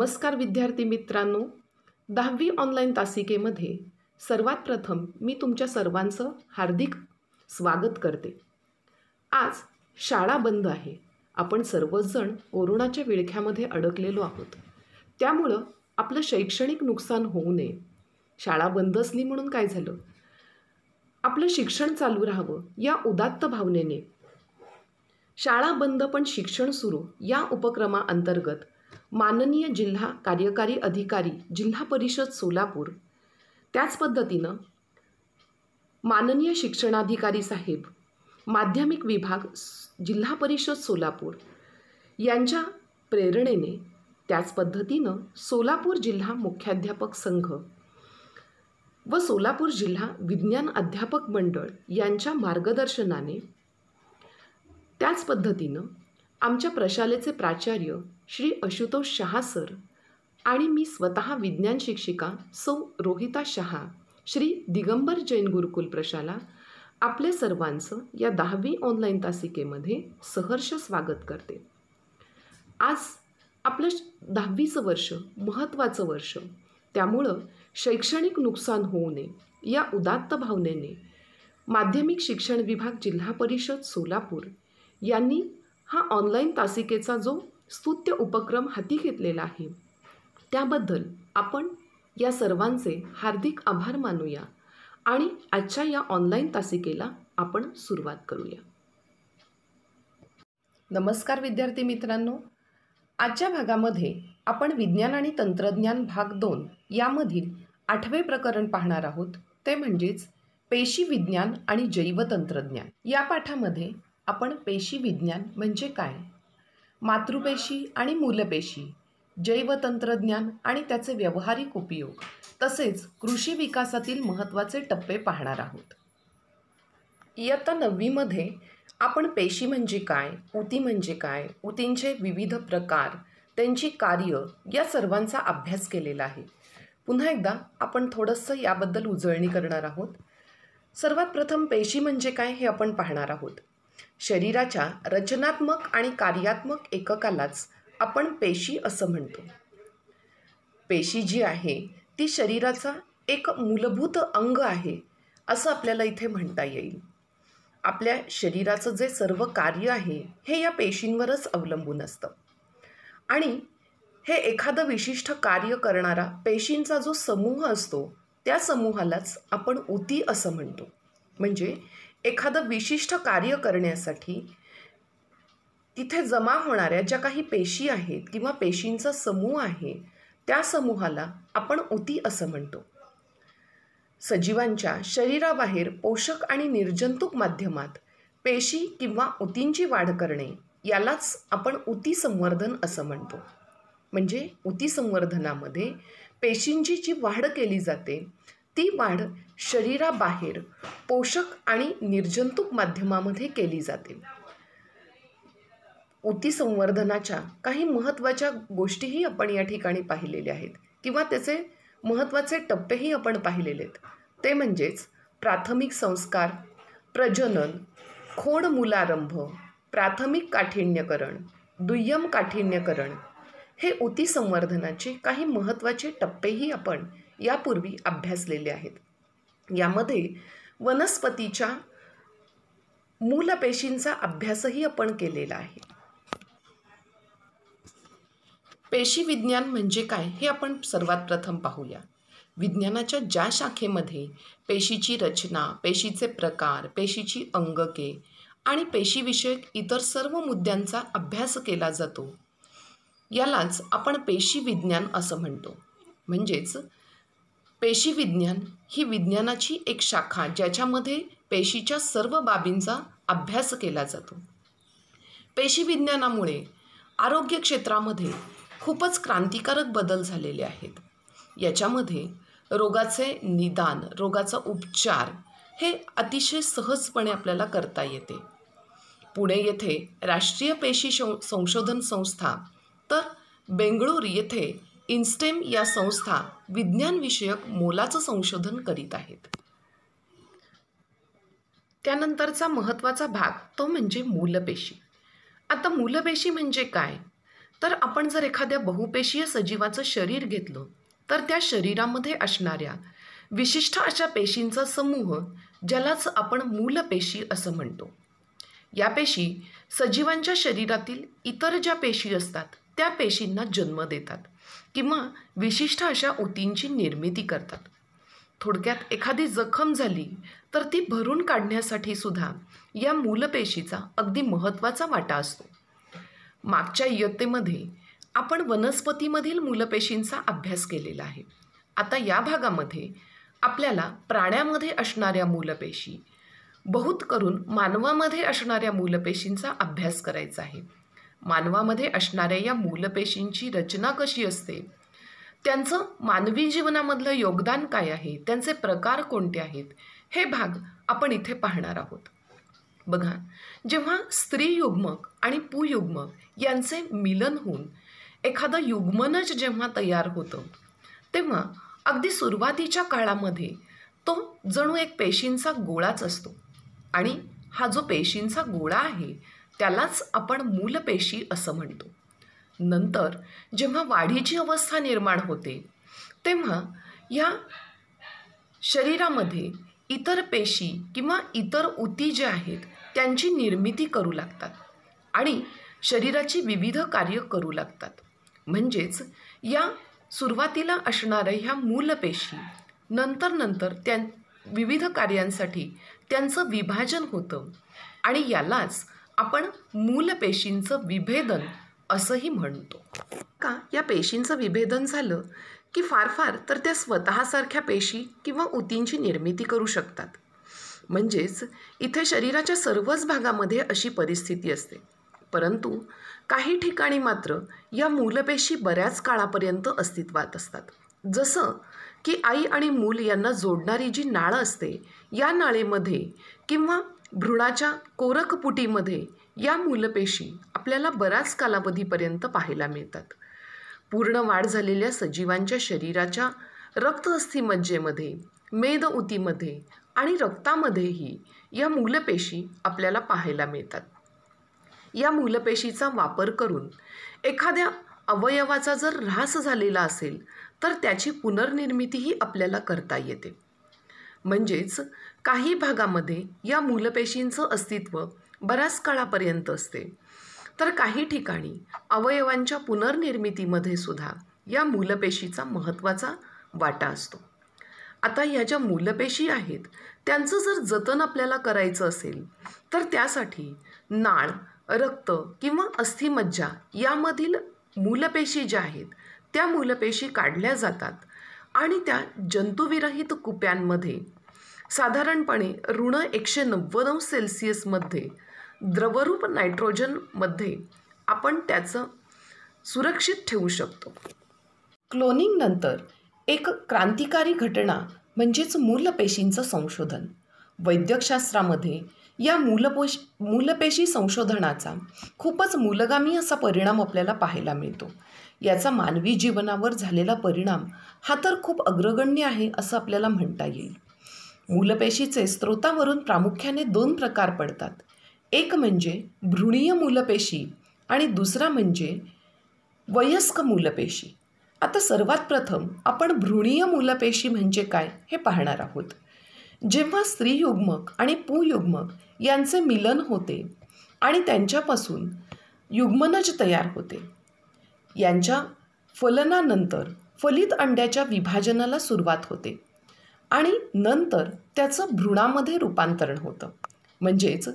नमस्कार विद्यार्थी मित्रांनो दहावी ऑनलाईन तासिकेमध्ये सर्वात प्रथम मी तुमच्या सर्वांचं हार्दिक स्वागत करते आज शाळा बंद आहे आपण सर्वजण कोरोनाच्या विळख्यामध्ये अडकलेलो आहोत त्यामुळं आपलं शैक्षणिक नुकसान होऊ नये शाळा बंद असली म्हणून काय झालं आपलं शिक्षण चालू राहावं या उदात्त भावनेने शाळा बंद पण शिक्षण सुरू या उपक्रमाअंतर्गत माननीय जिल्हा कार्यकारी अधिकारी जिल्हा परिषद सोलापूर त्याच पद्धतीनं माननीय शिक्षणाधिकारी साहेब माध्यमिक विभाग जिल्हा परिषद सोलापूर यांच्या प्रेरणेने त्याच पद्धतीनं सोलापूर जिल्हा मुख्याध्यापक संघ व सोलापूर जिल्हा विज्ञान अध्यापक मंडळ यांच्या मार्गदर्शनाने त्याच पद्धतीनं आमच्या प्रशालेचे प्राचार्य श्री आशुतोष शहा सर आणि मी स्वतः विज्ञान शिक्षिका सौ रोहिता शहा श्री दिगंबर जैन गुरुकुल प्रशाला आपल्या सर्वांचं या दहावी ऑनलाईन तासिकेमध्ये सहर्ष स्वागत करते आज आपलं दहावीचं वर्ष महत्त्वाचं वर्ष त्यामुळं शैक्षणिक नुकसान होऊ नये या उदात्त भावनेने माध्यमिक शिक्षण विभाग जिल्हा परिषद सोलापूर यांनी हा ऑनलाईन तासिकेचा जो स्तुत्य उपक्रम हाती घेतलेला आहे त्याबद्दल आपण या सर्वांचे हार्दिक आभार मानूया आणि आजच्या या ऑनलाईन तासिकेला आपण सुरुवात करूया नमस्कार विद्यार्थी मित्रांनो आजच्या भागामध्ये आपण विज्ञान आणि तंत्रज्ञान भाग दोन यामधील आठवे प्रकरण पाहणार आहोत ते म्हणजेच पेशी विज्ञान आणि जैवतंत्रज्ञान या पाठामध्ये आपण पेशी विज्ञान म्हणजे काय मातृपेशी आणि मूलपेशी जैवतंत्रज्ञान आणि त्याचे व्यावहारिक उपयोग तसेच कृषी विकासातील महत्त्वाचे टप्पे पाहणार आहोत इयत्ता नववीमध्ये आपण पेशी म्हणजे काय ऊती म्हणजे काय ऊतींचे विविध प्रकार त्यांची कार्य या सर्वांचा अभ्यास केलेला आहे पुन्हा एकदा आपण थोडंसं याबद्दल उजळणी करणार आहोत सर्वात प्रथम पेशी म्हणजे काय हे आपण पाहणार आहोत शरीराच्या रचनात्मक आणि कार्यात्मक एककालाच आपण पेशी असं म्हणतो पेशी जी आहे ती शरीराचा एक मूलभूत अंग आहे असं आपल्याला इथे म्हणता येईल आपल्या शरीराचं जे सर्व कार्य आहे हे या पेशींवरच अवलंबून असतं आणि हे एखादं विशिष्ट कार्य करणारा पेशींचा जो समूह असतो त्या समूहालाच आपण उती असं म्हणतो म्हणजे एखादं विशिष्ट कार्य करण्यासाठी तिथे जमा होणाऱ्या ज्या काही पेशी आहेत किंवा पेशींचा समूह आहे त्या समूहाला आपण उती असं म्हणतो सजीवांच्या शरीराबाहेर पोषक आणि निर्जंतुक माध्यमात पेशी किंवा उतींची वाढ करणे यालाच आपण उती संवर्धन असं म्हणतो म्हणजे उती संवर्धनामध्ये पेशींची जी वाढ केली जाते ती वाढ शरीराबाहेर पोषक आणि निर्जंतुक माध्यमामध्ये केली जाते ऊती संवर्धनाच्या काही महत्त्वाच्या गोष्टीही आपण या ठिकाणी पाहिलेल्या आहेत किंवा त्याचे महत्त्वाचे टप्पेही आपण पाहिलेले आहेत ते म्हणजेच प्राथमिक संस्कार प्रजनन खोड मुलारंभ प्राथमिक काठिण्यकरण दुय्यम काठिण्यकरण हे ऊती संवर्धनाचे काही महत्त्वाचे टप्पेही आपण यापूर्वी अभ्यासलेले आहेत यामध्ये वनस्पतीच्या मूलपेशींचा अभ्यासही आपण केलेला आहे पेशी विज्ञान म्हणजे काय हे आपण सर्वात प्रथम पाहूया विज्ञानाच्या ज्या शाखेमध्ये पेशीची रचना पेशीचे प्रकार पेशीची अंगके आणि पेशीविषयक इतर सर्व मुद्द्यांचा अभ्यास केला जातो यालाच आपण पेशी विज्ञान असं म्हणतो म्हणजेच पेशी विज्ञान ही विज्ञानाची एक शाखा ज्याच्यामध्ये पेशीच्या सर्व बाबींचा अभ्यास केला जातो पेशी विज्ञानामुळे आरोग्य क्षेत्रामध्ये खूपच क्रांतिकारक बदल झालेले आहेत याच्यामध्ये रोगाचे निदान रोगाचा उपचार हे अतिशय सहजपणे आपल्याला करता येते पुणे येथे राष्ट्रीय पेशी संशोधन संस्था तर बेंगळूर येथे इन्स्टेम या संस्था विज्ञानविषयक मोलाचं संशोधन करीत आहेत त्यानंतरचा महत्त्वाचा भाग तो म्हणजे मूलपेशी आता मूलपेशी म्हणजे काय तर आपण जर एखाद्या बहुपेशीय सजीवाचं शरीर घेतलं तर त्या शरीरामध्ये असणाऱ्या विशिष्ट अशा पेशींचा समूह ज्यालाच आपण मूलपेशी असं म्हणतो या पेशी सजीवांच्या शरीरातील इतर ज्या पेशी असतात त्या पेशींना जन्म देतात किंवा विशिष्ट अशा ओतींची निर्मिती करतात थोडक्यात एखादी जखम झाली तर ती भरून काढण्यासाठी सुद्धा या मूलपेशीचा अगदी महत्त्वाचा वाटा असतो मागच्या इयत्तेमध्ये आपण वनस्पतीमधील मूलपेशींचा अभ्यास केलेला आहे आता या भागामध्ये आपल्याला प्राण्यामध्ये असणाऱ्या मूलपेशी बहुत करून मानवामध्ये असणाऱ्या मूलपेशींचा अभ्यास करायचा आहे मानवामध्ये असणाऱ्या या मूलपेशींची रचना कशी असते त्यांचं मानवी जीवनामधलं योगदान काय आहे त्यांचे प्रकार कोणते आहेत हे भाग आपण इथे पाहणार आहोत बघा जेव्हा स्त्री युग्मक आणि पुयुग्मक यांचे मिलन होऊन एखादं युग्मनच जेव्हा तयार होतं तेव्हा अगदी सुरुवातीच्या काळामध्ये तो जणू एक पेशींचा गोळाच असतो आणि हा जो पेशींचा गोळा आहे त्यालाच आपण मूलपेशी असं म्हणतो नंतर जेव्हा वाढीची अवस्था निर्माण होते तेव्हा या शरीरामध्ये इतर पेशी किंवा इतर ऊती जे आहेत त्यांची निर्मिती करू लागतात आणि शरीराची विविध कार्य करू लागतात म्हणजेच या सुरुवातीला असणाऱ्या ह्या मूलपेशी नंतर नंतर त्या विविध कार्यांसाठी त्यांचं विभाजन होतं आणि यालाच आपण मूल पेशींचं विभेदन असंही म्हणतो का या पेशींचं विभेदन झालं की फार फार तर त्या स्वतःसारख्या पेशी किंवा ऊतींची निर्मिती करू शकतात म्हणजेच इथे शरीराच्या सर्वच भागामध्ये अशी परिस्थिती असते परंतु काही ठिकाणी मात्र या मूलपेशी बऱ्याच काळापर्यंत अस्तित्वात असतात जसं की आई आणि मूल यांना जोडणारी जी नाळं असते या नाळेमध्ये किंवा भ्रूणाच्या कोरकपुटीमध्ये या मूलपेशी आपल्याला बराच कालावधीपर्यंत पाहायला मिळतात पूर्ण वाढ झालेल्या सजीवांच्या शरीराच्या अस्थी मज्जेमध्ये मेद उतीमध्ये आणि रक्तामध्येही या मूलपेशी आपल्याला पाहायला मिळतात या मूलपेशीचा वापर करून एखाद्या अवयवाचा जर ऱ्हास झालेला असेल तर त्याची पुनर्निर्मितीही आपल्याला करता येते म्हणजेच काही भागामध्ये या मूलपेशींचं अस्तित्व बऱ्याच काळापर्यंत असते तर काही ठिकाणी अवयवांच्या पुनर्निर्मितीमध्ये सुद्धा या मूलपेशीचा महत्त्वाचा वाटा असतो आता ह्या ज्या मूलपेशी आहेत त्यांचं जर जतन आपल्याला करायचं असेल तर त्यासाठी नाळ रक्त किंवा अस्थिमज्जा यामधील मूलपेशी ज्या आहेत त्या मूलपेशी काढल्या जातात आणि त्या जंतुविरहित कुप्यांमध्ये साधारणपणे ऋण एकशे नव्वद सेल्सिअसमध्ये द्रवरूप नायट्रोजनमध्ये आपण त्याचं सुरक्षित ठेवू शकतो क्लोनिंगनंतर एक क्रांतिकारी घटना म्हणजेच मूलपेशींचं संशोधन वैद्यकशास्त्रामध्ये या मूलपोश मूलपेशी संशोधनाचा खूपच मूलगामी असा परिणाम आपल्याला पाहायला मिळतो याचा मानवी जीवनावर झालेला परिणाम हा तर खूप अग्रगण्य आहे असं आपल्याला म्हणता येईल मूलपेशीचे स्रोतावरून प्रामुख्याने दोन प्रकार पडतात एक म्हणजे भ्रूणीय मूलपेशी आणि दुसरा म्हणजे वयस्क मूलपेशी आता सर्वात प्रथम आपण भ्रूणीय मूलपेशी म्हणजे काय हे पाहणार आहोत जेव्हा स्त्रीयुग्मक आणि पुयुग्मक यांचे मिलन होते आणि त्यांच्यापासून युग्मनज तयार होते यांच्या फलनानंतर फलित अंड्याच्या विभाजनाला सुरुवात होते आणि नंतर त्याचं भ्रूणामध्ये रूपांतरण होतं म्हणजेच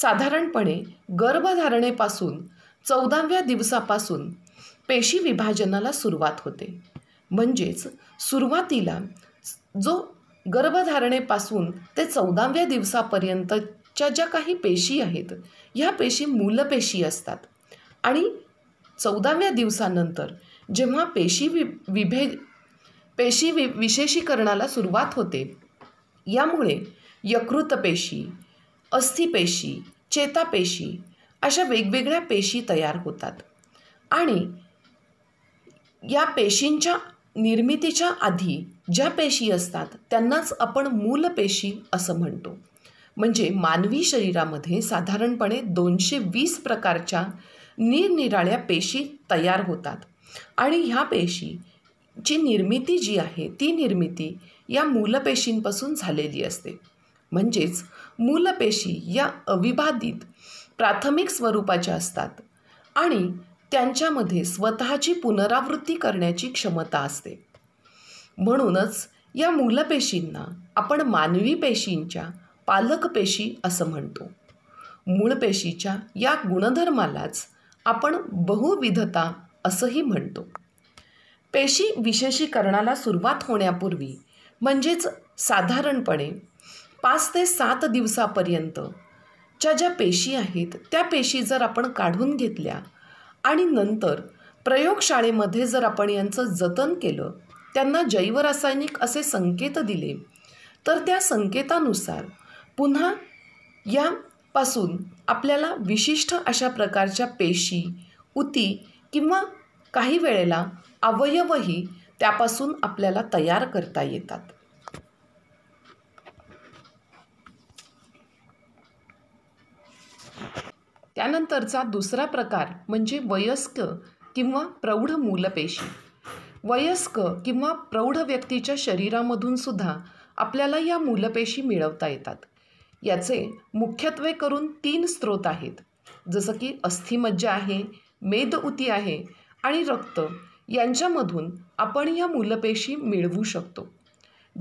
साधारणपणे गर्भधारणेपासून चौदाव्या दिवसापासून पेशी विभाजनाला सुरुवात होते म्हणजेच सुरुवातीला जो गर्भधारणेपासून ते चौदाव्या दिवसापर्यंतच्या ज्या काही पेशी आहेत ह्या पेशी मूलपेशी असतात आणि चौदाव्या दिवसानंतर जेव्हा पेशी वि विभे पेशी वि विशेषीकरणाला सुरुवात होते यामुळे यकृत पेशी अस्थिपेशी चेतापेशी अशा वेगवेगळ्या पेशी तयार होतात आणि या पेशींच्या निर्मितीच्या आधी ज्या पेशी असतात त्यांनाच आपण मूल पेशी असं म्हणतो म्हणजे मानवी शरीरामध्ये साधारणपणे दोनशे वीस प्रकारच्या निरनिराळ्या पेशी तयार होतात आणि ह्या पेशी जी निर्मिती जी आहे ती निर्मिती या मूलपेशींपासून झालेली असते म्हणजेच मूलपेशी या अविभादित प्राथमिक स्वरूपाच्या असतात आणि त्यांच्यामध्ये स्वतःची पुनरावृत्ती करण्याची क्षमता असते म्हणूनच या मूलपेशींना आपण मानवी पेशींच्या पालकपेशी असं म्हणतो मूळपेशीच्या या गुणधर्मालाच आपण बहुविधता असंही म्हणतो पेशी विशेषीकरणाला सुरुवात होण्यापूर्वी म्हणजेच साधारणपणे पाच ते सात दिवसापर्यंत ज्या पेशी आहेत त्या पेशी जर आपण काढून घेतल्या आणि नंतर प्रयोगशाळेमध्ये जर आपण यांचं जतन केलं त्यांना जैवरासायनिक असे संकेत दिले तर त्या संकेतानुसार पुन्हा यापासून आपल्याला विशिष्ट अशा प्रकारच्या पेशी उती किंवा काही वेळेला अवयवही त्यापासून आपल्याला तयार करता येतात त्यानंतरचा दुसरा प्रकार म्हणजे वयस्क किंवा प्रौढ मूलपेशी वयस्क किंवा प्रौढ व्यक्तीच्या शरीरामधून सुद्धा आपल्याला या मूलपेशी मिळवता येतात याचे मुख्यत्वे करून तीन स्रोत आहेत जसं की अस्थिमज्जा आहे उती आहे आणि रक्त यांच्यामधून आपण या मूलपेशी मिळवू शकतो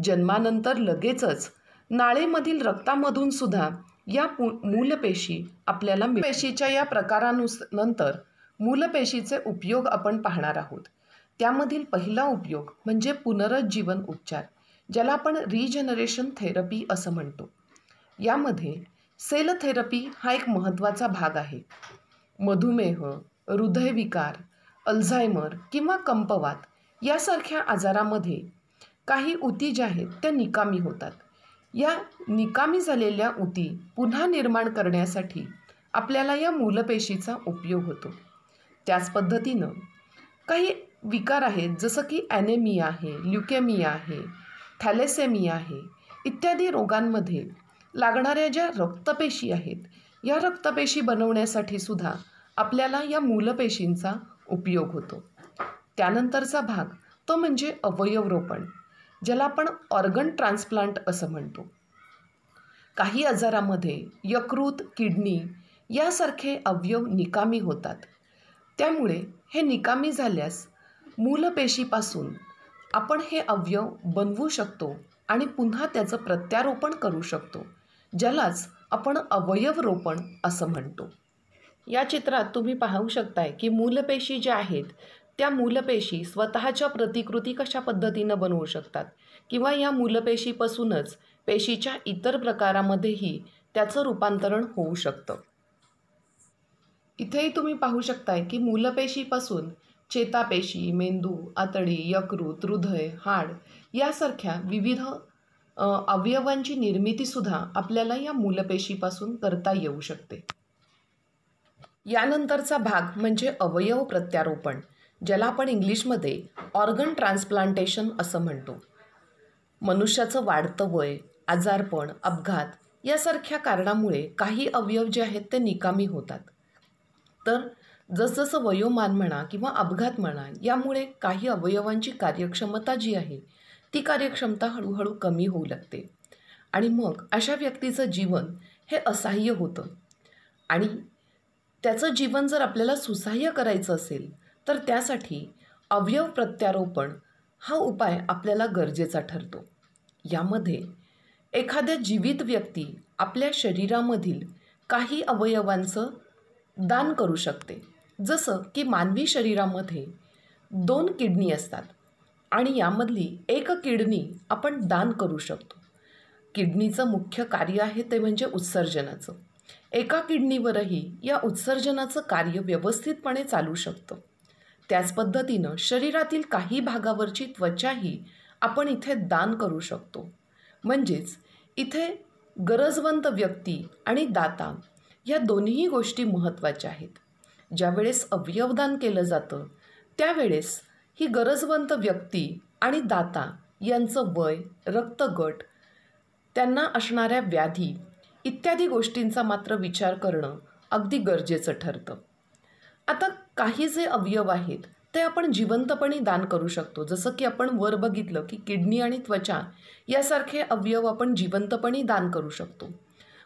जन्मानंतर लगेचच नाळेमधील रक्तामधून सुद्धा या पु मूलपेशी आपल्याला पेशीच्या या प्रकारानुस नंतर मूलपेशीचे उपयोग आपण पाहणार आहोत त्यामधील पहिला उपयोग म्हणजे पुनरुज्जीवन उपचार ज्याला आपण रिजनरेशन थेरपी असं म्हणतो यामध्ये सेल थेरपी हा एक महत्त्वाचा भाग आहे मधुमेह हृदयविकार अल्झायमर किंवा कंपवात यासारख्या आजारामध्ये काही उती ज्या आहेत त्या निकामी होतात या निकामी झालेल्या उती पुन्हा निर्माण करण्यासाठी आपल्याला या मूलपेशीचा उपयोग होतो त्याच पद्धतीनं काही विकार आहेत जसं की ॲनेमिया आहे ल्युकेमिया आहे थॅलेसेमिया आहे इत्यादी रोगांमध्ये लागणाऱ्या ज्या रक्तपेशी आहेत या रक्तपेशी बनवण्यासाठी सुद्धा आपल्याला या मूलपेशींचा उपयोग होतो त्यानंतरचा भाग तो म्हणजे अवयव रोपण ज्याला आपण ऑर्गन ट्रान्सप्लांट असं म्हणतो काही आजारामध्ये यकृत किडनी यासारखे अवयव निकामी होतात त्यामुळे हे निकामी झाल्यास मूलपेशीपासून आपण हे अवयव बनवू शकतो आणि पुन्हा त्याचं प्रत्यारोपण करू शकतो ज्यालाच आपण अवयवरोपण असं म्हणतो या चित्रात तुम्ही पाहू शकताय की मूलपेशी ज्या आहेत त्या मूलपेशी स्वतःच्या प्रतिकृती कशा पद्धतीनं बनवू शकतात किंवा या मूलपेशीपासूनच पेशीच्या इतर प्रकारामध्येही त्याचं रूपांतरण होऊ शकतं इथेही तुम्ही पाहू शकताय की मूलपेशीपासून चेतापेशी मेंदू आतडी यकृत हृदय हाड यासारख्या विविध अवयवांची निर्मितीसुद्धा आपल्याला या मूलपेशीपासून करता येऊ शकते यानंतरचा भाग म्हणजे अवयव प्रत्यारोपण ज्याला आपण इंग्लिशमध्ये ऑर्गन ट्रान्सप्लांटेशन असं म्हणतो मनुष्याचं वाढतं वय आजारपण अपघात यासारख्या कारणामुळे काही अवयव जे आहेत ते निकामी होतात तर जसजसं वयोमान म्हणा किंवा अपघात म्हणा यामुळे काही अवयवांची कार्यक्षमता जी आहे ती कार्यक्षमता हळूहळू कमी होऊ लागते आणि मग अशा व्यक्तीचं जीवन हे असहाय्य होतं आणि त्याचं जीवन जर आपल्याला सुसह्य करायचं असेल तर त्यासाठी अवयव प्रत्यारोपण हा उपाय आपल्याला गरजेचा ठरतो यामध्ये एखाद्या जीवित व्यक्ती आपल्या शरीरामधील काही अवयवांचं दान करू शकते जसं की मानवी शरीरामध्ये दोन किडनी असतात आणि यामधली एक किडनी आपण दान करू शकतो किडनीचं मुख्य कार्य आहे ते म्हणजे उत्सर्जनाचं एका किडनीवरही या उत्सर्जनाचं कार्य व्यवस्थितपणे चालू शकतं त्याच पद्धतीनं शरीरातील काही भागावरची त्वचाही आपण इथे दान करू शकतो म्हणजेच इथे गरजवंत व्यक्ती आणि दाता या दोन्ही गोष्टी महत्त्वाच्या आहेत ज्यावेळेस अवयवदान केलं जातं त्यावेळेस ही गरजवंत व्यक्ती आणि दाता यांचं वय रक्तगट त्यांना असणाऱ्या व्याधी इत्यादी गोष्टींचा मात्र विचार करणं अगदी गरजेचं ठरतं आता काही जे अवयव आहेत ते आपण जिवंतपणे दान करू शकतो जसं की आपण वर बघितलं की किडनी आणि त्वचा यासारखे अवयव आपण जिवंतपणे दान करू शकतो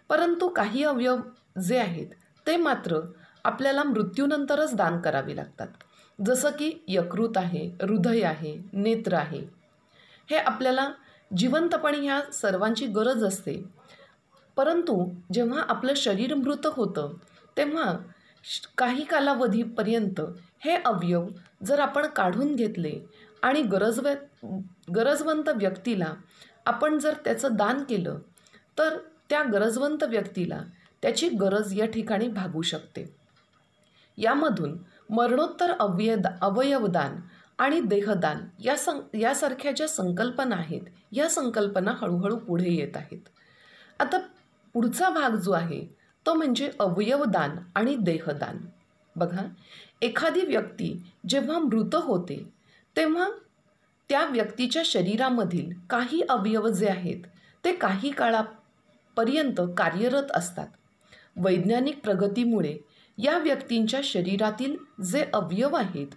परंतु काही अवयव जे आहेत ते मात्र आपल्याला मृत्यूनंतरच दान करावे लागतात जसं की यकृत आहे हृदय आहे नेत्र आहे हे आपल्याला जिवंतपणे ह्या सर्वांची गरज असते परंतु जेव्हा आपलं शरीर मृत होतं तेव्हा काही कालावधीपर्यंत हे अवयव जर आपण काढून घेतले आणि गरजव गरजवंत व्यक्तीला आपण जर त्याचं दान केलं तर त्या गरजवंत व्यक्तीला त्याची गरज या ठिकाणी भागू शकते यामधून मरणोत्तर अवय अवयवदान आणि देहदान या सं यासारख्या ज्या संकल्पना आहेत या संकल्पना हळूहळू पुढे येत आहेत आता पुढचा भाग जो आहे तो म्हणजे अवयवदान आणि देहदान बघा एखादी व्यक्ती जेव्हा मृत होते तेव्हा त्या व्यक्तीच्या शरीरामधील काही अवयव जे आहेत ते काही काळापर्यंत कार्यरत असतात वैज्ञानिक प्रगतीमुळे या व्यक्तींच्या शरीरातील जे अवयव आहेत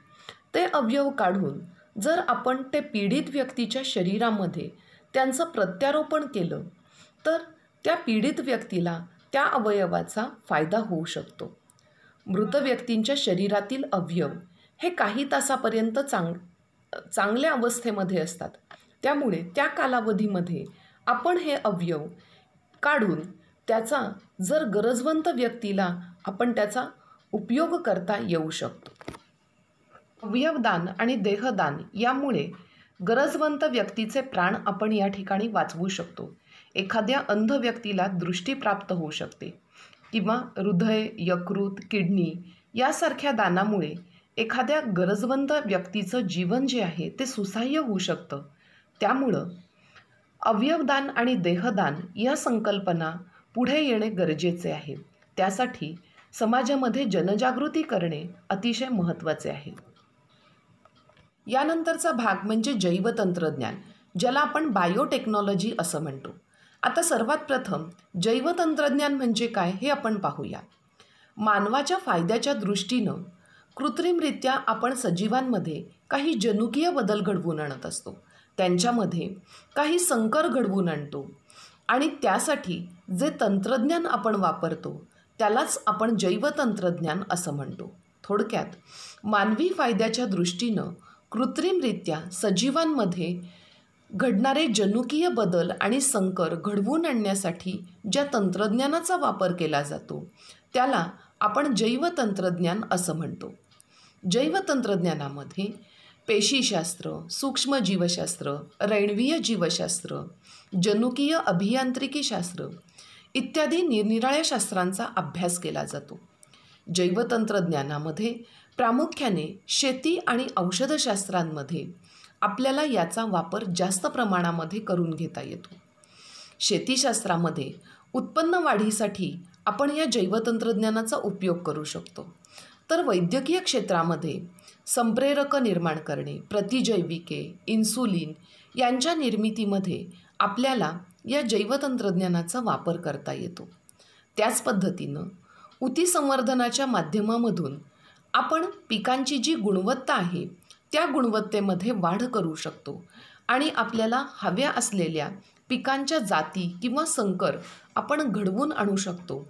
ते अवयव काढून जर आपण ते पीडित व्यक्तीच्या शरीरामध्ये त्यांचं प्रत्यारोपण केलं तर त्या पीडित व्यक्तीला त्या अवयवाचा फायदा होऊ शकतो मृत व्यक्तींच्या शरीरातील अवयव हे काही तासापर्यंत चांग चांगल्या अवस्थेमध्ये असतात त्यामुळे त्या कालावधीमध्ये आपण हे अवयव काढून त्याचा जर गरजवंत व्यक्तीला आपण त्याचा उपयोग करता येऊ शकतो अवयवदान आणि देहदान यामुळे गरजवंत व्यक्तीचे प्राण आपण या ठिकाणी वाचवू शकतो एखाद्या अंध व्यक्तीला दृष्टी प्राप्त होऊ शकते किंवा हृदय यकृत किडनी यासारख्या दानामुळे एखाद्या गरजवंत व्यक्तीचं जीवन जे आहे ते सुसह्य होऊ शकतं त्यामुळं अवयवदान आणि देहदान या संकल्पना पुढे येणे गरजेचे आहे त्यासाठी समाजामध्ये जनजागृती करणे अतिशय महत्त्वाचे आहे यानंतरचा भाग म्हणजे जैवतंत्रज्ञान ज्याला आपण बायोटेक्नॉलॉजी असं म्हणतो आता सर्वात प्रथम जैवतंत्रज्ञान म्हणजे काय हे आपण पाहूया मानवाच्या फायद्याच्या दृष्टीनं कृत्रिमरित्या आपण सजीवांमध्ये काही जनुकीय बदल घडवून आणत असतो त्यांच्यामध्ये काही संकर घडवून आणतो आणि त्यासाठी जे तंत्रज्ञान आपण वापरतो त्यालाच आपण जैवतंत्रज्ञान असं म्हणतो थोडक्यात मानवी फायद्याच्या दृष्टीनं कृत्रिमरित्या सजीवांमध्ये घडणारे जनुकीय बदल आणि संकर घडवून आणण्यासाठी ज्या तंत्रज्ञानाचा वापर केला जातो त्याला आपण जैवतंत्रज्ञान असं म्हणतो जैवतंत्रज्ञानामध्ये पेशीशास्त्र सूक्ष्मजीवशास्त्र रैणवीय जीवशास्त्र जनुकीय अभियांत्रिकीशास्त्र इत्यादी निरनिराळ्या शास्त्रांचा अभ्यास केला जातो जैवतंत्रज्ञानामध्ये प्रामुख्याने शेती आणि औषधशास्त्रांमध्ये आपल्याला याचा वापर जास्त प्रमाणामध्ये करून घेता येतो शेतीशास्त्रामध्ये उत्पन्न वाढीसाठी आपण या जैवतंत्रज्ञानाचा उपयोग करू शकतो तर वैद्यकीय क्षेत्रामध्ये संप्रेरक निर्माण करणे प्रतिजैविके इन्सुलिन यांच्या निर्मितीमध्ये आपल्याला या जैवतंत्रज्ञानाचा वापर करता येतो त्याच पद्धतीनं उतीसंवर्धनाच्या माध्यमामधून आपण पिकांची जी गुणवत्ता आहे त्या गुणवत्तेमध्ये वाढ करू शकतो आणि आपल्याला हव्या असलेल्या पिकांच्या जाती किंवा संकर आपण घडवून आणू शकतो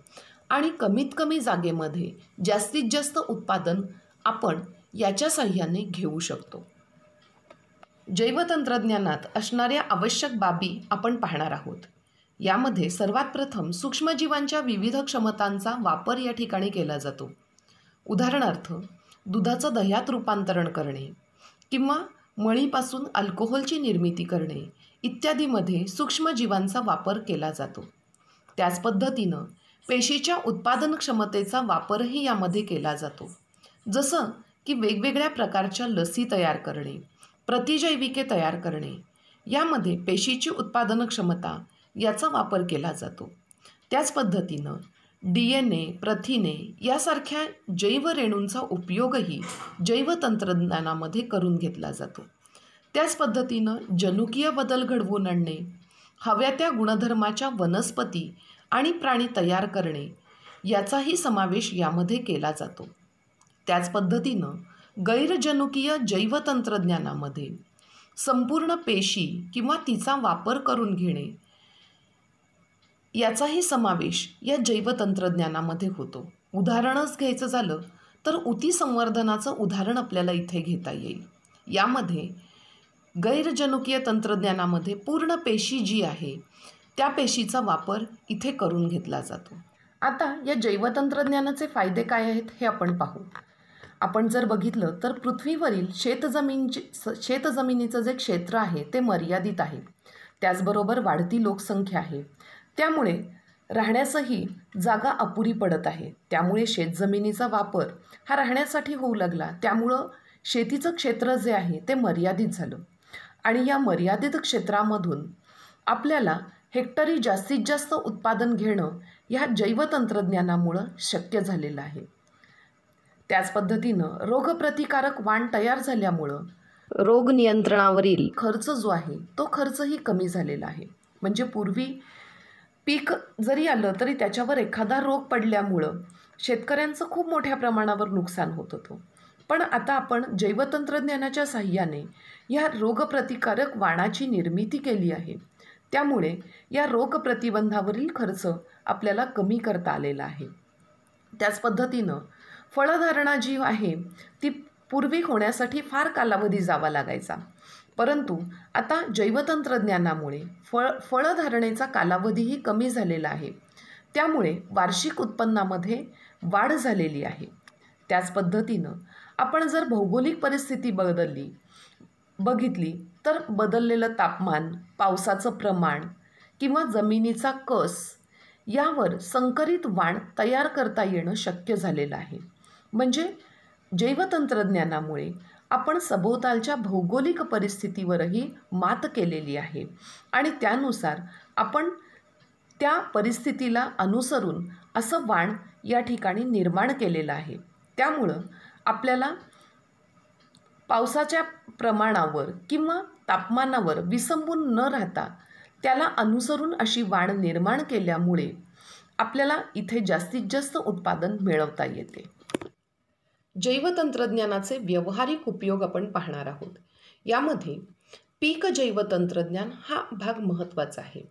आणि कमीत कमी जागेमध्ये जास्तीत जास्त उत्पादन आपण याच्या साह्याने घेऊ शकतो जैवतंत्रज्ञानात असणाऱ्या आवश्यक बाबी आपण पाहणार आहोत यामध्ये सर्वात प्रथम सूक्ष्मजीवांच्या विविध क्षमतांचा वापर या ठिकाणी केला जातो उदाहरणार्थ दुधाचं दह्यात रूपांतरण करणे किंवा मळीपासून अल्कोहोलची निर्मिती करणे इत्यादीमध्ये सूक्ष्मजीवांचा वापर केला जातो त्याच पद्धतीनं पेशीच्या उत्पादन क्षमतेचा वापरही यामध्ये केला जातो जसं की वेगवेगळ्या प्रकारच्या लसी तयार करणे प्रतिजैविके तयार करणे यामध्ये पेशीची उत्पादन क्षमता याचा वापर केला जातो त्याच पद्धतीनं डी एन ए प्रथिने यासारख्या जैवरेणूंचा उपयोगही जैवतंत्रज्ञानामध्ये करून घेतला जातो त्याच पद्धतीनं जनुकीय बदल घडवून आणणे हव्या त्या गुणधर्माच्या वनस्पती आणि प्राणी तयार करणे याचाही समावेश यामध्ये केला जातो त्याच पद्धतीनं गैरजनुकीय जैवतंत्रज्ञानामध्ये संपूर्ण पेशी किंवा तिचा वापर करून घेणे याचाही समावेश या जैवतंत्रज्ञानामध्ये होतो उदाहरणच घ्यायचं झालं तर उती संवर्धनाचं उदाहरण आपल्याला इथे घेता येईल यामध्ये गैरजनुकीय तंत्रज्ञानामध्ये पूर्ण पेशी जी आहे त्या पेशीचा वापर इथे करून घेतला जातो आता या जैवतंत्रज्ञानाचे फायदे काय आहेत हे आपण पाहू आपण जर बघितलं तर पृथ्वीवरील शेतजमीनचे शेतजमिनीचं जे क्षेत्र आहे ते मर्यादित आहे त्याचबरोबर वाढती लोकसंख्या आहे त्यामुळे राहण्यासही जागा अपुरी पडत आहे त्यामुळे शेतजमिनीचा वापर हा राहण्यासाठी होऊ लागला त्यामुळं शेतीचं क्षेत्र जे आहे ते मर्यादित झालं आणि या मर्यादित क्षेत्रामधून आपल्याला हेक्टरी जास्तीत जास्त उत्पादन घेणं ह्या जैवतंत्रज्ञानामुळं शक्य झालेलं आहे त्याच पद्धतीनं रोगप्रतिकारक वाण तयार झाल्यामुळं रोग नियंत्रणावरील खर्च जो आहे तो खर्चही कमी झालेला आहे म्हणजे पूर्वी पीक जरी आलं तरी त्याच्यावर एखादा रोग पडल्यामुळं शेतकऱ्यांचं खूप मोठ्या प्रमाणावर नुकसान होत होतं पण आता आपण जैवतंत्रज्ञानाच्या साह्याने या रोगप्रतिकारक वाणाची निर्मिती केली आहे त्यामुळे या रोगप्रतिबंधावरील खर्च आपल्याला कमी करता आलेला आहे त्याच पद्धतीनं फळधारणा जी आहे ती पूर्वी होण्यासाठी फार कालावधी जावा लागायचा परंतु आता जैवतंत्रज्ञानामुळे फळ फळधारणेचा कालावधीही कमी झालेला आहे त्यामुळे वार्षिक उत्पन्नामध्ये वाढ झालेली आहे त्याच पद्धतीनं आपण जर भौगोलिक परिस्थिती बदलली बघितली तर बदललेलं तापमान पावसाचं प्रमाण किंवा जमिनीचा कस यावर संकरित वाण तयार करता येणं शक्य झालेलं आहे म्हणजे जैवतंत्रज्ञानामुळे आपण सभोवतालच्या भौगोलिक परिस्थितीवरही मात केलेली आहे आणि त्यानुसार आपण त्या परिस्थितीला अनुसरून असं वाण या ठिकाणी निर्माण केलेलं आहे त्यामुळं आपल्याला पावसाच्या प्रमाणावर किंवा तापमानावर विसंबून न राहता त्याला अनुसरून अशी वाण निर्माण केल्यामुळे आपल्याला इथे जास्तीत जास्त उत्पादन मिळवता येते जैवतंत्रज्ञानाचे व्यावहारिक उपयोग आपण पाहणार आहोत यामध्ये पीक जैवतंत्रज्ञान हा भाग महत्त्वाचा आहे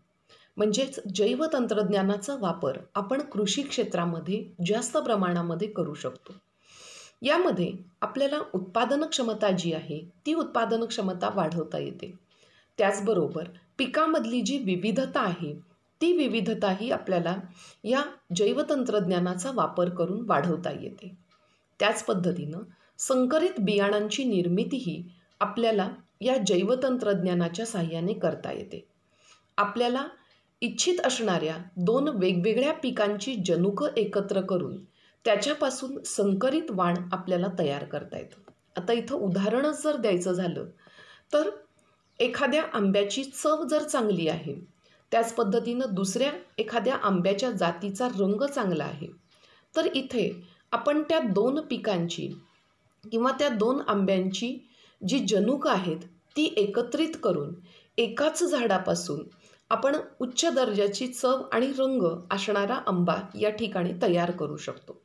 म्हणजेच जैवतंत्रज्ञानाचा वापर आपण कृषी क्षेत्रामध्ये जास्त प्रमाणामध्ये करू शकतो यामध्ये आपल्याला उत्पादन क्षमता जी आहे ती उत्पादन क्षमता वाढवता येते त्याचबरोबर पिकामधली जी विविधता आहे ती विविधताही आपल्याला या जैवतंत्रज्ञानाचा वापर करून वाढवता येते त्याच पद्धतीनं संकरित बियाणांची निर्मितीही आपल्याला या जैवतंत्रज्ञानाच्या साह्याने करता येते आपल्याला इच्छित असणाऱ्या दोन वेगवेगळ्या पिकांची जनुकं एकत्र करून त्याच्यापासून संकरित वाण आपल्याला तयार करता येतं आता इथं उदाहरणच जर द्यायचं झालं तर एखाद्या आंब्याची चव जर चांगली आहे त्याच पद्धतीनं दुसऱ्या एखाद्या आंब्याच्या जातीचा रंग चांगला आहे तर इथे आपण त्या दोन पिकांची किंवा त्या दोन आंब्यांची जी जनुक आहेत ती एकत्रित करून एकाच झाडापासून आपण उच्च दर्जाची चव आणि रंग असणारा आंबा या ठिकाणी तयार करू शकतो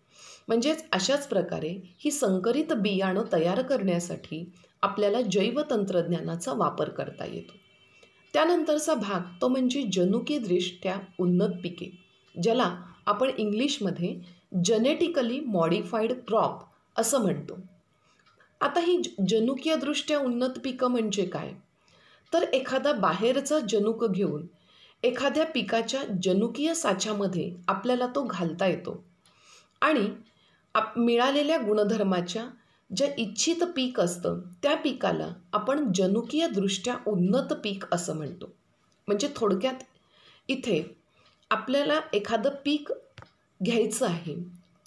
म्हणजेच अशाच प्रकारे ही संकरित बियाणं तयार करण्यासाठी आपल्याला जैवतंत्रज्ञानाचा वापर करता येतो त्यानंतरचा भाग तो म्हणजे जनुकीदृष्ट्या उन्नत पिके ज्याला आपण इंग्लिशमध्ये जनेटिकली मॉडिफाईड क्रॉप असं म्हणतो आता ही जनुकीयदृष्ट्या उन्नत पिकं म्हणजे काय तर एखादा बाहेरचा जनुक घेऊन एखाद्या पिकाच्या जनुकीय साच्यामध्ये आपल्याला तो घालता येतो आणि आप मिळालेल्या गुणधर्माच्या ज्या इच्छित पीक असतं त्या पिकाला आपण जनुकीयदृष्ट्या उन्नत पीक असं म्हणतो म्हणजे थोडक्यात इथे आपल्याला एखादं पीक घ्यायचं आहे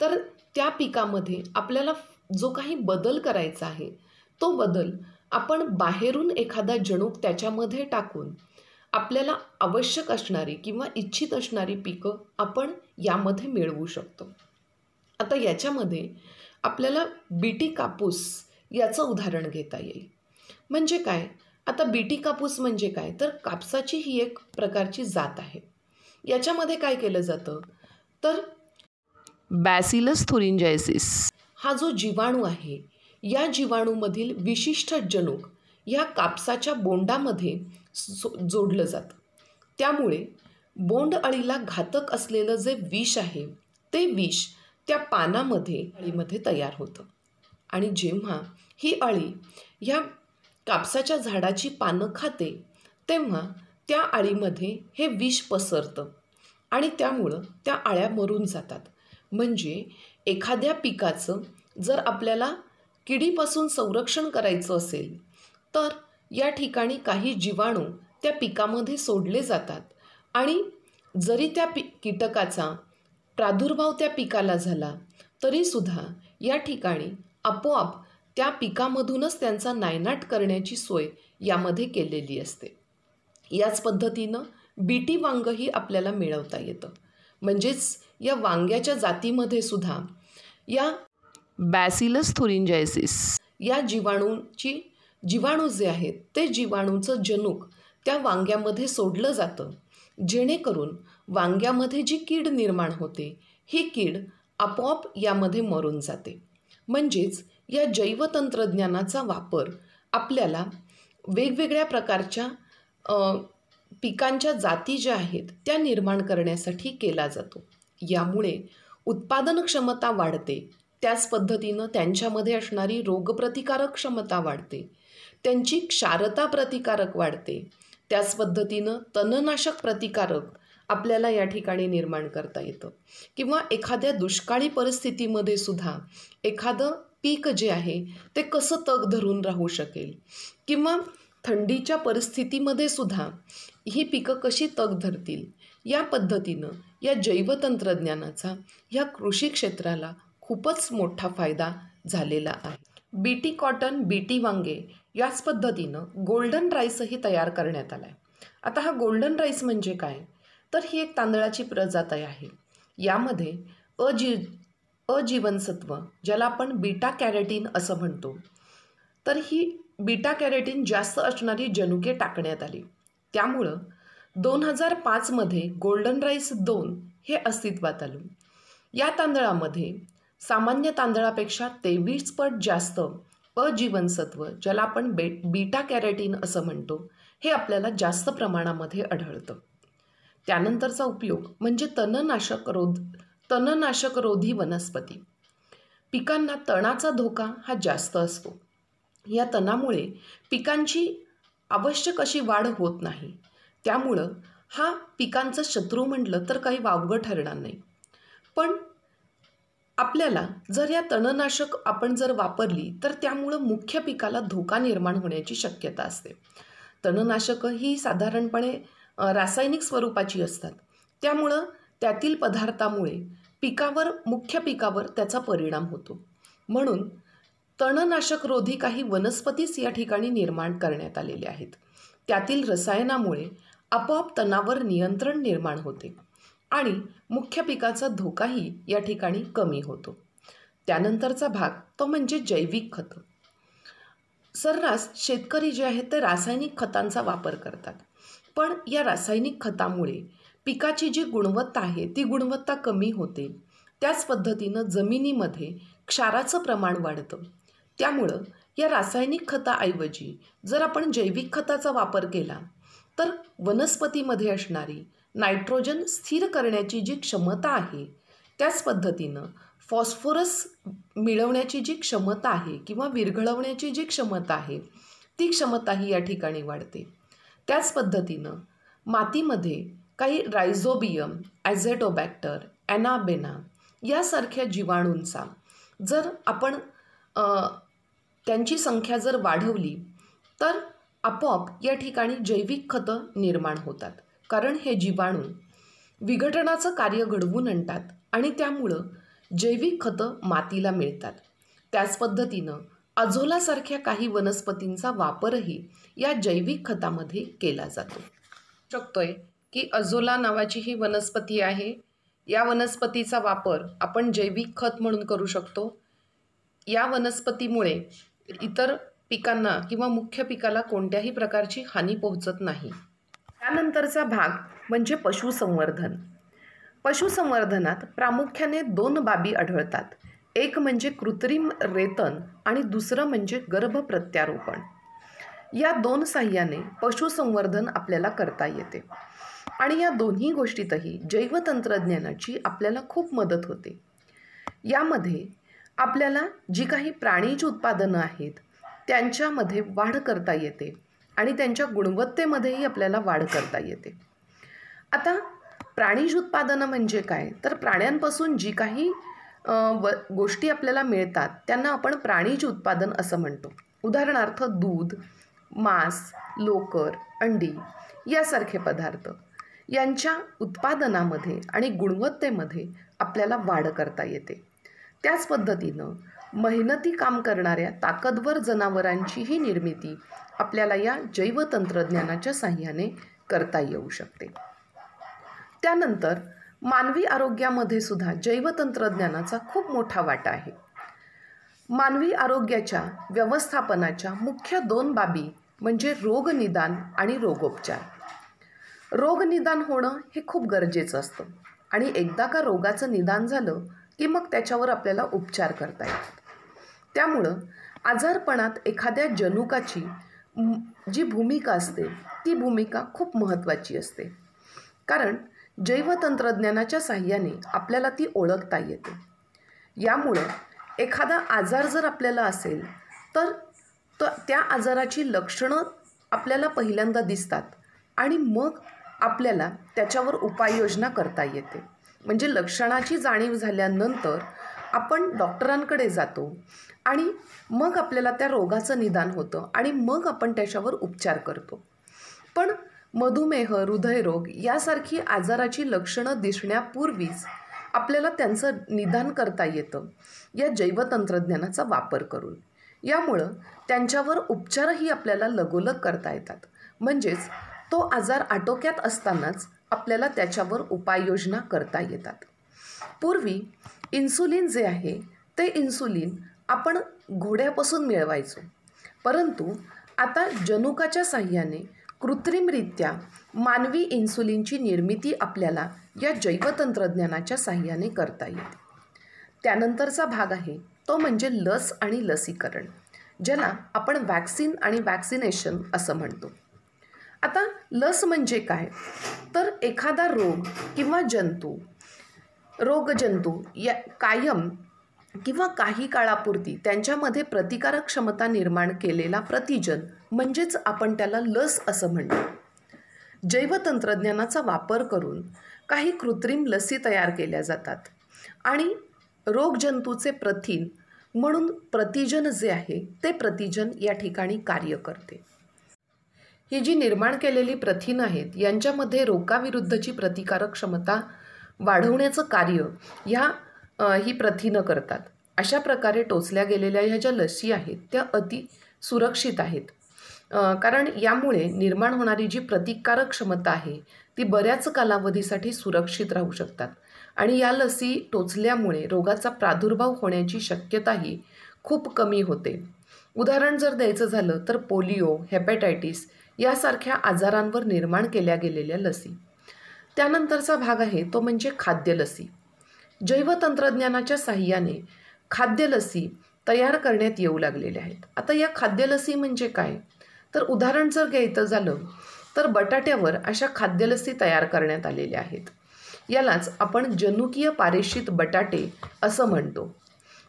तर त्या पिकामध्ये आपल्याला जो काही बदल करायचा आहे तो बदल आपण बाहेरून एखादा जणूक त्याच्यामध्ये टाकून आपल्याला आवश्यक असणारी किंवा इच्छित असणारी पिकं आपण यामध्ये मिळवू शकतो आता याच्यामध्ये आपल्याला बीटी कापूस याचं उदाहरण घेता येईल म्हणजे काय आता बीटी कापूस म्हणजे काय तर कापसाची ही एक प्रकारची जात आहे याच्यामध्ये काय केलं जातं तर बॅसिलस थुरिंजायसिस हा जो जीवाणू आहे या जीवाणूमधील विशिष्ट जनुक या कापसाच्या बोंडामध्ये जोडलं जातं त्यामुळे बोंड अळीला घातक असलेलं जे विष आहे ते विष त्या पानामध्ये अळीमध्ये तयार होतं आणि जेव्हा ही अळी ह्या कापसाच्या झाडाची पानं खाते तेव्हा त्या अळीमध्ये हे विष पसरतं आणि त्यामुळं त्या अळ्या मरून जातात म्हणजे एखाद्या पिकाचं जर आपल्याला किडीपासून संरक्षण करायचं असेल तर या ठिकाणी काही जीवाणू त्या पिकामध्ये सोडले जातात आणि जरी त्या पि कीटकाचा प्रादुर्भाव त्या पिकाला झाला तरीसुद्धा या ठिकाणी आपोआप त्या पिकामधूनच त्यांचा नायनाट करण्याची सोय यामध्ये केलेली असते याच पद्धतीनं बीटी वांगंही आपल्याला मिळवता येतं म्हणजेच या वांग्याच्या जातीमध्ये सुद्धा या बॅसिलस थुरिंजायसिस या जीवाणूंची जीवाणू जे आहेत ते जीवाणूचं जनुक त्या वांग्यामध्ये सोडलं जातं जेणेकरून वांग्यामध्ये जी कीड निर्माण होते ही कीड आपोआप यामध्ये मरून जाते म्हणजेच या जैवतंत्रज्ञानाचा वापर आपल्याला वेगवेगळ्या प्रकारच्या पिकांच्या जाती ज्या आहेत त्या निर्माण करण्यासाठी केला जातो यामुळे उत्पादन क्षमता वाढते त्याच पद्धतीनं त्यांच्यामध्ये असणारी रोगप्रतिकारक क्षमता वाढते त्यांची क्षारता प्रतिकारक वाढते त्याच पद्धतीनं तणनाशक प्रतिकारक आपल्याला या ठिकाणी निर्माण करता येतं किंवा एखाद्या दुष्काळी परिस्थितीमध्ये सुद्धा एखादं पीक जे आहे ते कसं तग धरून राहू शकेल किंवा थंडीच्या परिस्थितीमध्ये सुद्धा ही पिकं कशी तग धरतील या पद्धतीनं या जैवतंत्रज्ञानाचा ह्या कृषी क्षेत्राला खूपच मोठा फायदा झालेला आहे B T cotton B T वांगे याच पद्धतीनं गोल्डन राईसही तयार करण्यात आला आहे आता हा गोल्डन राईस म्हणजे काय तर ही एक तांदळाची प्रजाती आहे यामध्ये अजी अजीवनसत्व ज्याला आपण बीटा कॅरेटीन असं म्हणतो तर ही बीटा कॅरेटीन जास्त असणारी जनुके टाकण्यात आली त्यामुळं दोन हजार पाचमध्ये गोल्डन राईस दोन हे अस्तित्वात आलं या तांदळामध्ये सामान्य तांदळापेक्षा तेवीस पट जास्त अजीवनसत्व ज्याला आपण बे बीटा कॅरेटीन असं म्हणतो हे आपल्याला जास्त प्रमाणामध्ये आढळतं त्यानंतरचा उपयोग म्हणजे तणनाशक रोध तणनाशक रोधी वनस्पती पिकांना तणाचा धोका हा जास्त असतो या तणामुळे पिकांची आवश्यक अशी वाढ होत नाही त्यामुळं हा पिकांचा शत्रू म्हटलं तर काही वावगं ठरणार नाही पण आपल्याला जर या तणनाशक आपण जर वापरली तर त्यामुळं मुख्य पिकाला धोका निर्माण होण्याची शक्यता असते तणनाशकं ही साधारणपणे रासायनिक स्वरूपाची असतात त्यामुळं त्यातील पदार्थामुळे पिकावर मुख्य पिकावर त्याचा परिणाम होतो म्हणून तणनाशक रोधी काही वनस्पतीच या ठिकाणी निर्माण करण्यात आलेले आहेत त्यातील रसायनामुळे आपोआप तणावर नियंत्रण निर्माण होते आणि मुख्य पिकाचा धोकाही या ठिकाणी कमी होतो त्यानंतरचा भाग तो म्हणजे जैविक खतं सर्रास शेतकरी जे आहेत ते रासायनिक खतांचा वापर करतात पण या रासायनिक खतामुळे पिकाची जी गुणवत्ता आहे ती गुणवत्ता कमी होते त्याच पद्धतीनं जमिनीमध्ये क्षाराचं प्रमाण वाढतं त्यामुळं या रासायनिक खताऐवजी जर आपण जैविक खताचा वापर केला तर वनस्पतीमध्ये असणारी नायट्रोजन स्थिर करण्याची जी क्षमता आहे त्याच पद्धतीनं फॉस्फोरस मिळवण्याची जी क्षमता आहे किंवा विरघळवण्याची जी क्षमता आहे ती क्षमताही या ठिकाणी वाढते त्याच पद्धतीनं मातीमध्ये काही रायझोबियम ॲझेटोबॅक्टर ॲनाबेना यासारख्या जीवाणूंचा जर आपण त्यांची संख्या जर वाढवली तर आपोआप या ठिकाणी जैविक खतं निर्माण होतात कारण हे जीवाणू विघटनाचं कार्य घडवून आणतात आणि त्यामुळं जैविक खतं मातीला मिळतात त्याच पद्धतीनं अजोलासारख्या काही वनस्पतींचा वापरही या जैविक खतामध्ये केला जातो शकतोय की अझोला नावाची ही वनस्पती आहे या वनस्पतीचा वापर आपण जैविक खत म्हणून करू शकतो या वनस्पतीमुळे इतर पिकांना किंवा मुख्य पिकाला कोणत्याही प्रकारची हानी पोहोचत नाही त्यानंतरचा भाग म्हणजे पशुसंवर्धन पशुसंवर्धनात प्रामुख्याने दोन बाबी आढळतात एक म्हणजे कृत्रिम रेतन आणि दुसरं म्हणजे गर्भ प्रत्यारोपण या दोन साह्याने पशुसंवर्धन आपल्याला करता येते आणि या दोन्ही गोष्टीतही जैवतंत्रज्ञानाची आपल्याला खूप मदत होते यामध्ये आपल्याला जी काही प्राणीज उत्पादनं आहेत त्यांच्यामध्ये वाढ करता येते आणि त्यांच्या गुणवत्तेमध्येही आपल्याला वाढ करता येते आता प्राणीज उत्पादनं म्हणजे काय तर प्राण्यांपासून जी काही व गोष्टी आपल्याला मिळतात त्यांना आपण प्राणीज उत्पादन असं म्हणतो उदाहरणार्थ दूध मांस लोकर अंडी यासारखे पदार्थ यांच्या उत्पादनामध्ये आणि गुणवत्तेमध्ये आपल्याला वाढ करता येते त्याच पद्धतीनं मेहनती काम करणाऱ्या ताकदवर जनावरांचीही निर्मिती आपल्याला या जैवतंत्रज्ञानाच्या साह्याने करता येऊ शकते त्यानंतर मानवी आरोग्यामध्ये सुद्धा जैवतंत्रज्ञानाचा खूप मोठा वाटा आहे मानवी आरोग्याच्या व्यवस्थापनाच्या मुख्य दोन बाबी म्हणजे रोगनिदान आणि रोगोपचार रोगनिदान होणं हे खूप गरजेचं असतं आणि एकदा का रोगाचं निदान झालं की मग त्याच्यावर आपल्याला उपचार करता येतात त्यामुळं आजारपणात एखाद्या जनुकाची जी भूमिका असते ती भूमिका खूप महत्त्वाची असते कारण जैवतंत्रज्ञानाच्या साह्याने आपल्याला ती ओळखता येते यामुळं एखादा आजार जर आपल्याला असेल तर त त्या आजाराची लक्षणं आपल्याला पहिल्यांदा दिसतात आणि मग आपल्याला त्याच्यावर उपाययोजना करता येते म्हणजे लक्षणाची जाणीव झाल्यानंतर आपण डॉक्टरांकडे जातो आणि मग आपल्याला त्या रोगाचं निदान होतं आणि मग आपण त्याच्यावर उपचार करतो पण मधुमेह हृदयरोग यासारखी आजाराची लक्षणं दिसण्यापूर्वीच आपल्याला त्यांचं निदान करता येतं या जैवतंत्रज्ञानाचा वापर करून यामुळं त्यांच्यावर उपचारही आपल्याला लगोलग करता येतात म्हणजेच तो आजार आटोक्यात असतानाच आपल्याला त्याच्यावर उपाययोजना करता येतात पूर्वी इन्सुलिन जे आहे ते इन्सुलिन आपण घोड्यापासून मिळवायचो परंतु आता जनुकाच्या साह्याने कृत्रिमरित्या मानवी इन्सुलिनची निर्मिती आपल्याला या जैवतंत्रज्ञानाच्या साह्याने करता येते त्यानंतरचा भाग आहे तो म्हणजे लस आणि लसीकरण ज्याला आपण वॅक्सिन आणि वॅक्सिनेशन असं म्हणतो आता लस म्हणजे काय तर एखादा रोग किंवा जंतू रोगजंतू या कायम किंवा काही काळापुरती त्यांच्यामध्ये प्रतिकारक क्षमता निर्माण केलेला प्रतिजन म्हणजेच आपण त्याला लस असं म्हणतो जैवतंत्रज्ञानाचा वापर करून काही कृत्रिम लसी तयार केल्या जातात आणि रोगजंतूचे प्रथिन म्हणून प्रतिजन जे आहे ते प्रतिजन या ठिकाणी कार्य करते ही जी निर्माण केलेली प्रथिन आहेत यांच्यामध्ये रोगाविरुद्धची प्रतिकारक क्षमता वाढवण्याचं कार्य ह्या ही प्रथिनं करतात अशा प्रकारे टोचल्या गेलेल्या ह्या ज्या लसी आहेत त्या अति सुरक्षित आहेत कारण यामुळे निर्माण होणारी जी प्रतिकारक क्षमता आहे ती बऱ्याच कालावधीसाठी सुरक्षित राहू शकतात आणि या लसी टोचल्यामुळे रोगाचा प्रादुर्भाव होण्याची शक्यताही खूप कमी होते उदाहरण जर द्यायचं झालं तर पोलिओ हेपॅटायटिस यासारख्या आजारांवर निर्माण केल्या गेलेल्या लसी त्यानंतरचा भाग आहे तो म्हणजे खाद्य लसी जैवतंत्रज्ञानाच्या साह्याने खाद्य लसी तयार करण्यात येऊ लागलेल्या आहेत आता या खाद्य लसी म्हणजे काय तर उदाहरण जर घ्यायचं झालं तर बटाट्यावर अशा खाद्यलसी तयार करण्यात आलेल्या आहेत यालाच आपण जनुकीय पारेषित बटाटे असं म्हणतो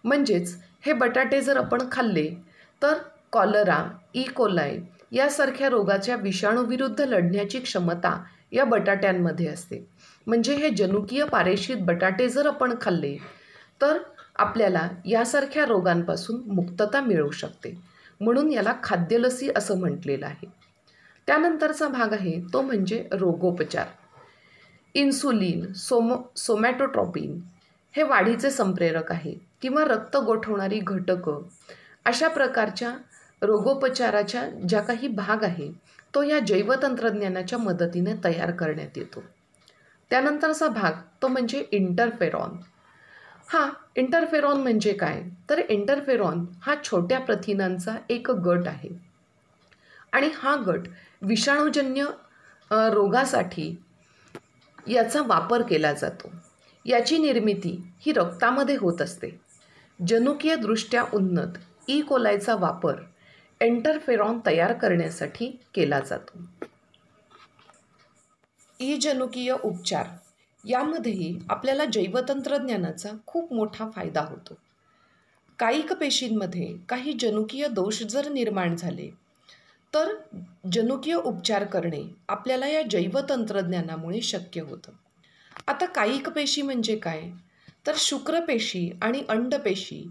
म्हणजेच हे बटाटे जर आपण खाल्ले तर कॉलरा ई यासारख्या रोगाच्या विषाणूविरुद्ध लढण्याची क्षमता या बटाट्यांमध्ये असते म्हणजे हे जनुकीय पारेषित बटाटे जर आपण खाल्ले तर आपल्याला यासारख्या रोगांपासून मुक्तता मिळू शकते म्हणून याला खाद्यलसी असं म्हटलेलं आहे त्यानंतरचा भाग आहे तो म्हणजे रोगोपचार इन्सुलिन सोमो सोमॅटोट्रॉपिन हे वाढीचे संप्रेरक आहे किंवा रक्त गोठवणारी घटकं अशा प्रकारच्या रोगोपचाराच्या ज्या काही भाग आहे तो या जैवतंत्रज्ञानाच्या मदतीने तयार करण्यात येतो त्यानंतरचा भाग तो म्हणजे इंटरफेरॉन हा इंटरफेरॉन म्हणजे काय तर इंटरफेरॉन हा छोट्या प्रथिनांचा एक गट आहे आणि हा गट विषाणूजन्य रोगासाठी याचा वापर केला जातो याची निर्मिती ही रक्तामध्ये होत असते जनुकीयदृष्ट्या उन्नत ई e. कोलायचा वापर एंटरफेरॉन तयार करण्यासाठी केला जातो ई जनुकीय उपचार यामध्येही आपल्याला जैवतंत्रज्ञानाचा खूप मोठा फायदा होतो कायिक पेशींमध्ये काही जनुकीय दोष जर निर्माण झाले तर जनुकीय उपचार करणे आपल्याला या जैवतंत्रज्ञानामुळे शक्य होतं आता कायिक पेशी म्हणजे काय तर शुक्रपेशी आणि अंडपेशी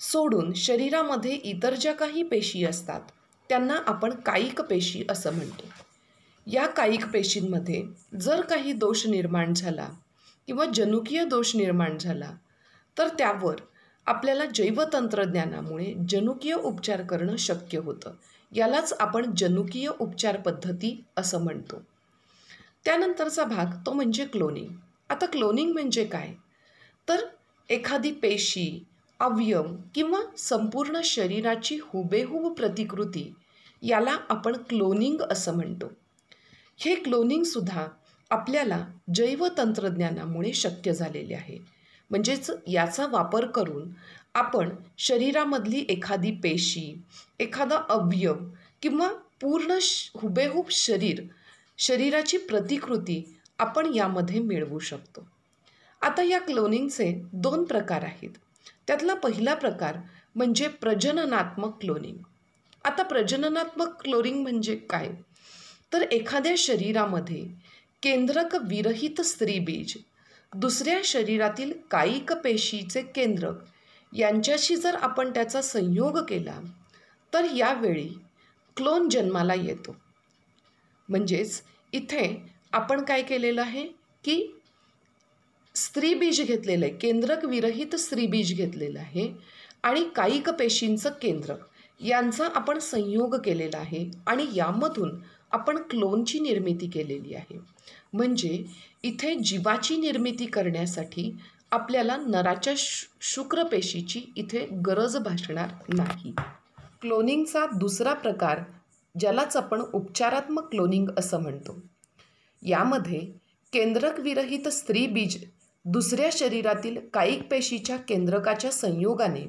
सोडून शरीरामध्ये इतर ज्या काही पेशी असतात त्यांना आपण कायिक पेशी असं म्हणतो या कायिक पेशींमध्ये जर काही दोष निर्माण झाला किंवा जनुकीय दोष निर्माण झाला तर त्यावर आपल्याला जैवतंत्रज्ञानामुळे जनुकीय उपचार करणं शक्य होतं यालाच आपण जनुकीय उपचार पद्धती असं म्हणतो त्यानंतरचा भाग तो म्हणजे क्लोनिंग आता क्लोनिंग म्हणजे काय तर एखादी पेशी अवयव किंवा संपूर्ण शरीराची हुबेहूब प्रतिकृती याला आपण क्लोनिंग असं म्हणतो हे क्लोनिंगसुद्धा आपल्याला जैवतंत्रज्ञानामुळे शक्य झालेले आहे म्हणजेच याचा वापर करून आपण शरीरामधली एखादी पेशी एखादा अवयव किंवा पूर्ण श हुबेहूब शरीर शरीराची प्रतिकृती आपण यामध्ये मिळवू शकतो आता या क्लोनिंगचे दोन प्रकार आहेत त्यातला पहिला प्रकार म्हणजे प्रजननात्मक क्लोनिंग आता प्रजननात्मक क्लोरिंग म्हणजे काय तर एखाद्या शरीरामध्ये केंद्रक विरहित स्त्रीबीज दुसऱ्या शरीरातील कायिक पेशीचे केंद्रक यांच्याशी जर आपण त्याचा संयोग केला तर यावेळी क्लोन जन्माला येतो म्हणजेच इथे आपण काय केलेलं आहे की स्त्रीबीज घेतलेलं आहे केंद्रक विरहित स्त्रीबीज घेतलेलं आहे आणि कायिक पेशींचं केंद्रक यांचा आपण संयोग केलेला आहे आणि यामधून आपण क्लोनची निर्मिती केलेली आहे म्हणजे इथे जीवाची निर्मिती करण्यासाठी आपल्याला नराच्या शुक्रपेशीची इथे गरज भासणार नाही क्लोनिंगचा दुसरा प्रकार ज्यालाच आपण उपचारात्मक क्लोनिंग असं म्हणतो यामध्ये केंद्रकविरहित स्त्रीबीज दुसऱ्या शरीरातील कायिक पेशीच्या केंद्रकाच्या संयोगाने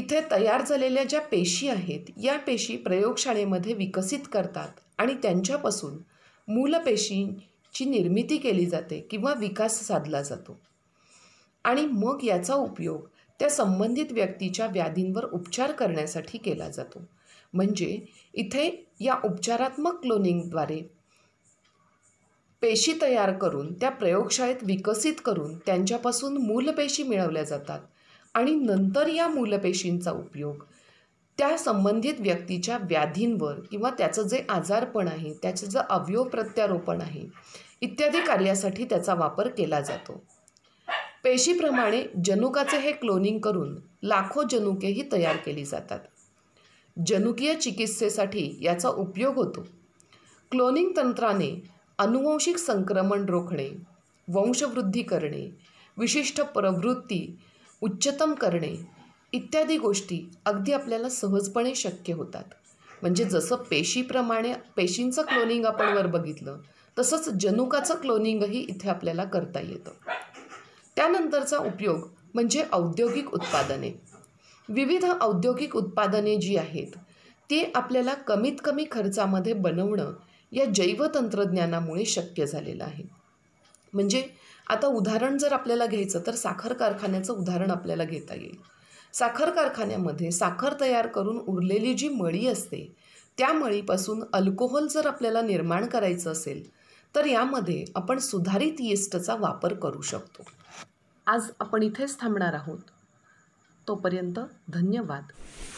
इथे तयार झालेल्या ज्या पेशी आहेत या पेशी प्रयोगशाळेमध्ये विकसित करतात आणि त्यांच्यापासून मूलपेशींची निर्मिती केली जाते किंवा विकास साधला जातो आणि मग याचा उपयोग त्या संबंधित व्यक्तीच्या व्याधींवर उपचार करण्यासाठी केला जातो म्हणजे इथे या उपचारात्मक क्लोनिंगद्वारे पेशी तयार करून त्या प्रयोगशाळेत विकसित करून त्यांच्यापासून मूलपेशी मिळवल्या जातात आणि नंतर या मूलपेशींचा उपयोग त्या संबंधित व्यक्तीच्या व्याधींवर किंवा त्याचं जे आजारपण आहे त्याचं जे अवयव प्रत्यारोपण आहे इत्यादी कार्यासाठी त्याचा वापर केला जातो पेशीप्रमाणे जनुकाचे हे क्लोनिंग करून लाखो जनुकेही तयार केली जातात जनुकीय चिकित्सेसाठी याचा उपयोग होतो क्लोनिंग तंत्राने अनुवंशिक संक्रमण रोखणे वंशवृद्धी करणे विशिष्ट प्रवृत्ती उच्चतम करणे इत्यादी गोष्टी अगदी आपल्याला सहजपणे शक्य होतात म्हणजे जसं पेशीप्रमाणे पेशींचं क्लोनिंग आपण वर बघितलं तसंच जनुकाचं क्लोनिंगही इथे आपल्याला करता येतं त्यानंतरचा उपयोग म्हणजे औद्योगिक उत्पादने विविध औद्योगिक उत्पादने जी आहेत ती आपल्याला कमीत कमी खर्चामध्ये बनवणं या जैवतंत्रज्ञानामुळे शक्य झालेलं आहे म्हणजे आता उदाहरण जर आपल्याला घ्यायचं तर साखर कारखान्याचं उदाहरण आपल्याला घेता येईल साखर कारखान्यामध्ये साखर तयार करून उरलेली जी मळी असते त्या मळीपासून अल्कोहोल जर आपल्याला निर्माण करायचं असेल तर यामध्ये आपण सुधारित येस्टचा वापर करू शकतो आज आपण इथेच थांबणार आहोत तोपर्यंत धन्यवाद